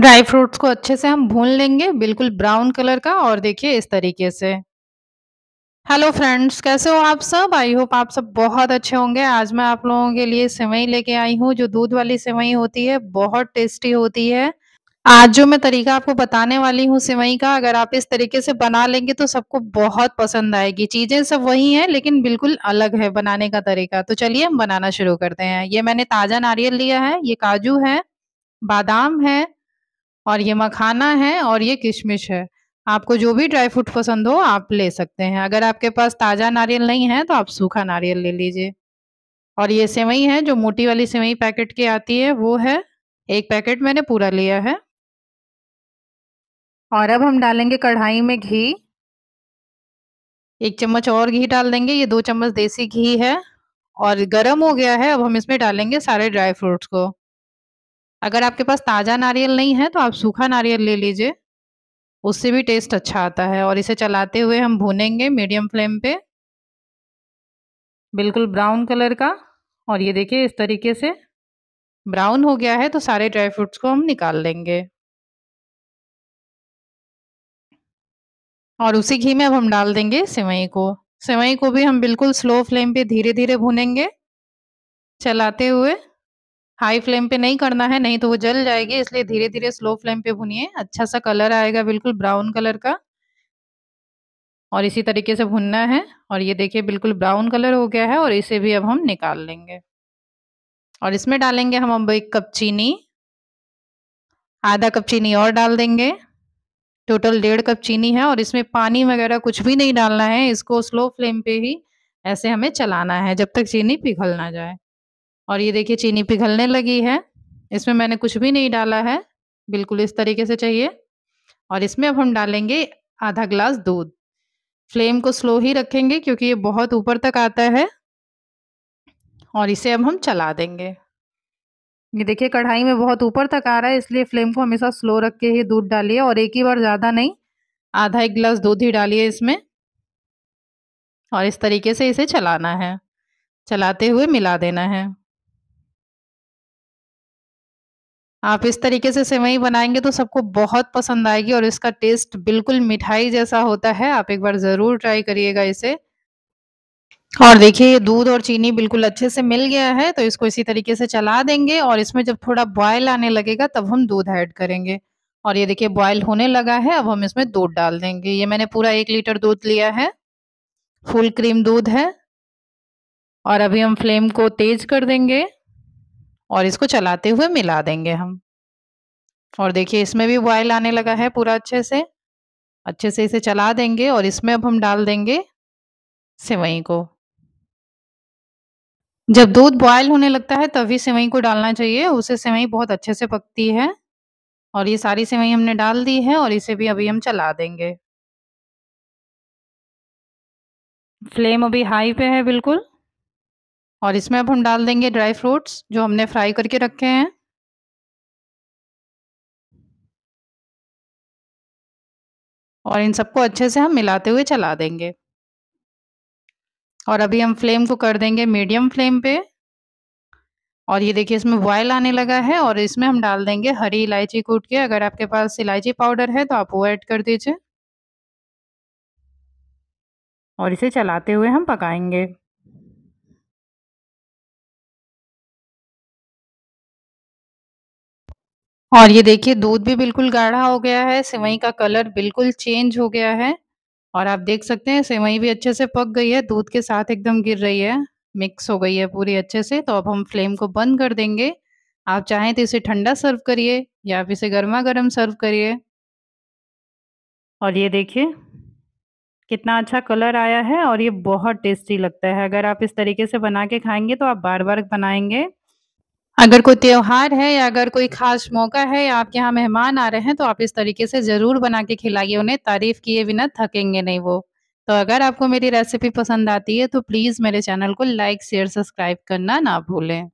dry fruits को अच्छे से हम भून लेंगे बिल्कुल ब्राउन कलर का और देखिए इस तरीके से हेलो फ्रेंड्स कैसे हो आप सब आई होप आप सब बहुत अच्छे होंगे आज मैं आप लोगों के लिए सेवई लेके आई हूँ जो दूध वाली सेवई होती है बहुत टेस्टी होती है आज जो मैं तरीका आपको बताने वाली हूँ सिवई का अगर आप इस तरीके से बना लेंगे तो सबको बहुत पसंद आएगी चीजें सब वही है लेकिन बिल्कुल अलग है बनाने का तरीका तो चलिए हम बनाना शुरू करते हैं ये मैंने ताजा नारियल लिया है ये काजू है बादाम है और ये मखाना है और ये किशमिश है आपको जो भी ड्राई फ्रूट पसंद हो आप ले सकते हैं अगर आपके पास ताज़ा नारियल नहीं है तो आप सूखा नारियल ले लीजिए और ये सेवई है जो मोटी वाली सेवई पैकेट की आती है वो है एक पैकेट मैंने पूरा लिया है और अब हम डालेंगे कढ़ाई में घी एक चम्मच और घी डाल देंगे ये दो चम्मच देसी घी है और गरम हो गया है अब हम इसमें डालेंगे सारे ड्राई फ्रूट्स को अगर आपके पास ताज़ा नारियल नहीं है तो आप सूखा नारियल ले लीजिए उससे भी टेस्ट अच्छा आता है और इसे चलाते हुए हम भूनेंगे मीडियम फ्लेम पे बिल्कुल ब्राउन कलर का और ये देखिए इस तरीके से ब्राउन हो गया है तो सारे ड्राई फ्रूट्स को हम निकाल लेंगे और उसी घी में अब हम डाल देंगे सेवई को सेवई को भी हम बिल्कुल स्लो फ्लेम पे धीरे धीरे भूनेंगे चलाते हुए हाई फ्लेम पे नहीं करना है नहीं तो वो जल जाएगी इसलिए धीरे धीरे स्लो फ्लेम पे भुनिए अच्छा सा कलर आएगा बिल्कुल ब्राउन कलर का और इसी तरीके से भुनना है और ये देखिए बिल्कुल ब्राउन कलर हो गया है और इसे भी अब हम निकाल लेंगे और इसमें डालेंगे हम अब एक कप चीनी आधा कप चीनी और डाल देंगे टोटल डेढ़ कप चीनी है और इसमें पानी वगैरह कुछ भी नहीं डालना है इसको स्लो फ्लेम पे ही ऐसे हमें चलाना है जब तक चीनी पिघल ना जाए और ये देखिए चीनी पिघलने लगी है इसमें मैंने कुछ भी नहीं डाला है बिल्कुल इस तरीके से चाहिए और इसमें अब हम डालेंगे आधा ग्लास दूध फ्लेम को स्लो ही रखेंगे क्योंकि ये बहुत ऊपर तक आता है और इसे अब हम चला देंगे ये देखिए कढ़ाई में बहुत ऊपर तक आ रहा है इसलिए फ्लेम को हमेशा स्लो रख के ही दूध डालिए और एक ही बार ज़्यादा नहीं आधा एक गिलास दूध ही डालिए इसमें और इस तरीके से इसे चलाना है चलाते हुए मिला देना है आप इस तरीके से सेवई बनाएंगे तो सबको बहुत पसंद आएगी और इसका टेस्ट बिल्कुल मिठाई जैसा होता है आप एक बार ज़रूर ट्राई करिएगा इसे और देखिए ये दूध और चीनी बिल्कुल अच्छे से मिल गया है तो इसको इसी तरीके से चला देंगे और इसमें जब थोड़ा बॉयल आने लगेगा तब हम दूध ऐड करेंगे और ये देखिए बॉयल होने लगा है अब हम इसमें दूध डाल देंगे ये मैंने पूरा एक लीटर दूध लिया है फुल क्रीम दूध है और अभी हम फ्लेम को तेज कर देंगे और इसको चलाते हुए मिला देंगे हम और देखिए इसमें भी बॉयल आने लगा है पूरा अच्छे से अच्छे से इसे चला देंगे और इसमें अब हम डाल देंगे सेवई को जब दूध बॉयल होने लगता है तभी सेवई को डालना चाहिए उसे सेवई बहुत अच्छे से पकती है और ये सारी सेवई हमने डाल दी है और इसे भी अभी हम चला देंगे फ्लेम अभी हाई पे है बिल्कुल और इसमें अब हम डाल देंगे ड्राई फ्रूट्स जो हमने फ्राई करके रखे हैं और इन सबको अच्छे से हम मिलाते हुए चला देंगे और अभी हम फ्लेम को कर देंगे मीडियम फ्लेम पे और ये देखिए इसमें बॉयल आने लगा है और इसमें हम डाल देंगे हरी इलायची कूट के अगर आपके पास इलायची पाउडर है तो आप वो ऐड कर दीजिए और इसे चलाते हुए हम पकाएंगे और ये देखिए दूध भी बिल्कुल गाढ़ा हो गया है सेवई का कलर बिल्कुल चेंज हो गया है और आप देख सकते हैं सेवई भी अच्छे से पक गई है दूध के साथ एकदम गिर रही है मिक्स हो गई है पूरी अच्छे से तो अब हम फ्लेम को बंद कर देंगे आप चाहें तो इसे ठंडा सर्व करिए या आप इसे गर्मा गर्म सर्व करिए और ये देखिए कितना अच्छा कलर आया है और ये बहुत टेस्टी लगता है अगर आप इस तरीके से बना के खाएंगे तो आप बार बार बनाएंगे अगर कोई त्यौहार है या अगर कोई खास मौका है या आपके यहाँ मेहमान आ रहे हैं तो आप इस तरीके से ज़रूर बना के खिलाइए उन्हें तारीफ़ किए बिना थकेंगे नहीं वो तो अगर आपको मेरी रेसिपी पसंद आती है तो प्लीज़ मेरे चैनल को लाइक शेयर सब्सक्राइब करना ना भूलें